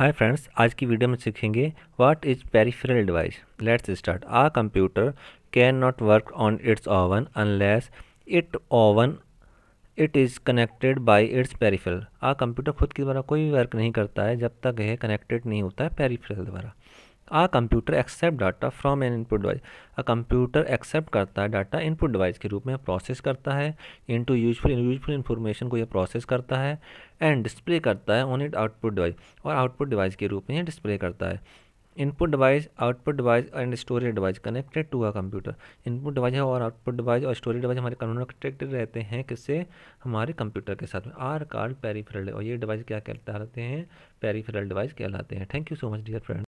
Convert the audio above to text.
hi friends आज की video में सीखेंगे what is peripheral device let's start a computer can not work on its own unless it own it is connected by its peripheral a computer खुद के द्वारा कोई भी work नहीं करता है जब तक यह कनेक्टेड नहीं होता है पेरिफेरल द्वारा a computer accept data from an input device a computer accept करता है डाटा इनपुट डिवाइस के रूप में प्रोसेस करता है इनटू यूजफुल यूजफुल इन्फॉर्मेशन को यह प्रोसेस करता है एंड डिस्प्ले करता है ऑन इट आउटपुट डिवाइस और आउटपुट डिवाइस के रूप में यह डिस्प्ले करता है input device output device and storage device connected to a computer input device और आउटपुट डिवाइस और स्टोरेज डिवाइस हमारे कनेक्टेड रहते हैं किससे हमारे कंप्यूटर के साथ में आर कार्ड पेरीफेरल और ये डिवाइस क्या कहलाते हैं पेरीफेरल डिवाइस कहलाते हैं thank you so much dear friend